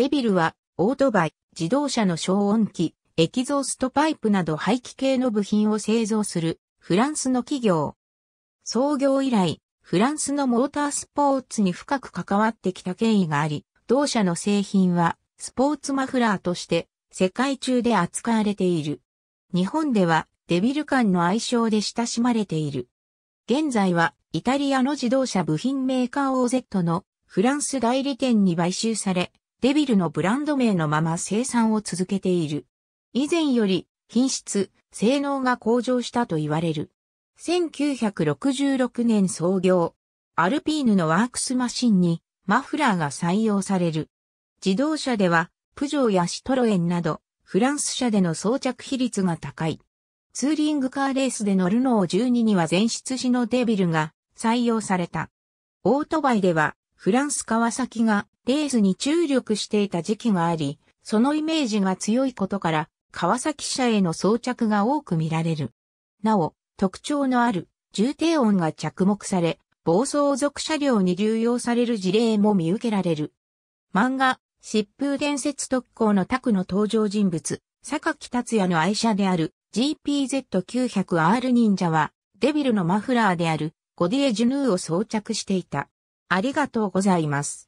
デビルは、オートバイ、自動車の消音器、エキゾーストパイプなど排気系の部品を製造する、フランスの企業。創業以来、フランスのモータースポーツに深く関わってきた経緯があり、同社の製品は、スポーツマフラーとして、世界中で扱われている。日本では、デビル間の愛称で親しまれている。現在は、イタリアの自動車部品メーカー OZ のフランス代理店に買収され、デビルのブランド名のまま生産を続けている。以前より品質、性能が向上したと言われる。1966年創業。アルピーヌのワークスマシンにマフラーが採用される。自動車ではプジョーやシトロエンなどフランス車での装着比率が高い。ツーリングカーレースで乗るのを12には全出しのデビルが採用された。オートバイではフランス川崎がレースに注力していた時期があり、そのイメージが強いことから、川崎車への装着が多く見られる。なお、特徴のある重低音が着目され、暴走族車両に流用される事例も見受けられる。漫画、疾風伝説特攻のタクの登場人物、坂木達也の愛車である GPZ900R 忍者は、デビルのマフラーであるゴディエジュヌーを装着していた。ありがとうございます。